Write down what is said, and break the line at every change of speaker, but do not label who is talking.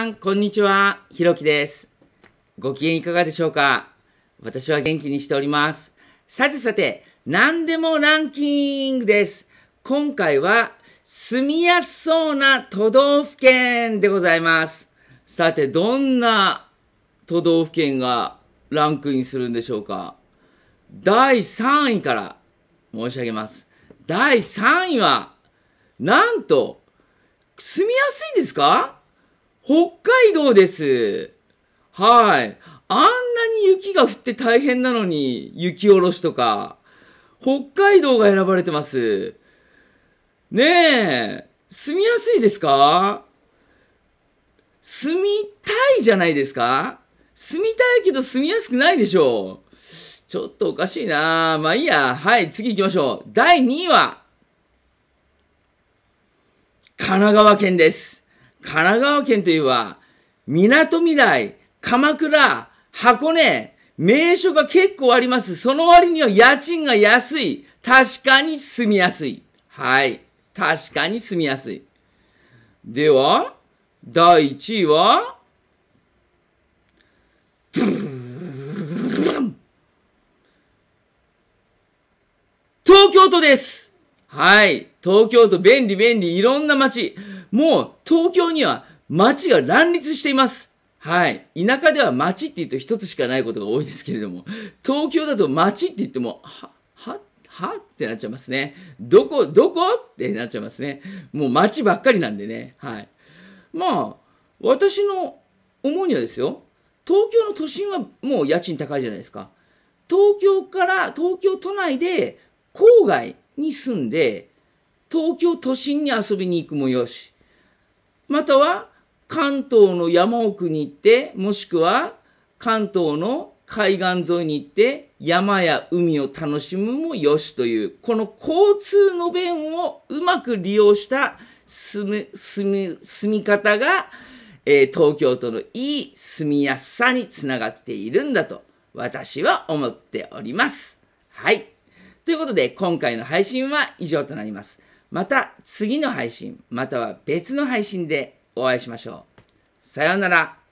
さん、こんにちは。ひろきです。ご機嫌いかがでしょうか私は元気にしております。さてさて、何でもランキングです。今回は、住みやすそうな都道府県でございます。さて、どんな都道府県がランクインするんでしょうか第3位から申し上げます。第3位は、なんと、住みやすいんですか北海道です。はい。あんなに雪が降って大変なのに、雪下ろしとか。北海道が選ばれてます。ねえ、住みやすいですか住みたいじゃないですか住みたいけど住みやすくないでしょう。ちょっとおかしいなまあいいや。はい、次行きましょう。第2位は、神奈川県です。神奈川県といえば、港未来、鎌倉、箱根、名所が結構あります。その割には家賃が安い。確かに住みやすい。はい。確かに住みやすい。では、第1位は、東京都です。はい。東京都便利便利、いろんな街。もう東京には街が乱立しています。はい。田舎では街って言うと一つしかないことが多いですけれども、東京だと街って言っても、は、は、はってなっちゃいますね。どこ、どこってなっちゃいますね。もう街ばっかりなんでね。はい。まあ、私の思うにはですよ、東京の都心はもう家賃高いじゃないですか。東京から、東京都内で郊外に住んで、東京都心に遊びに行くもよし、または関東の山奥に行って、もしくは関東の海岸沿いに行って山や海を楽しむもよしという、この交通の便をうまく利用した住み、住み、住み方が、えー、東京都のいい住みやすさにつながっているんだと私は思っております。はい。ということで今回の配信は以上となります。また次の配信、または別の配信でお会いしましょう。さようなら。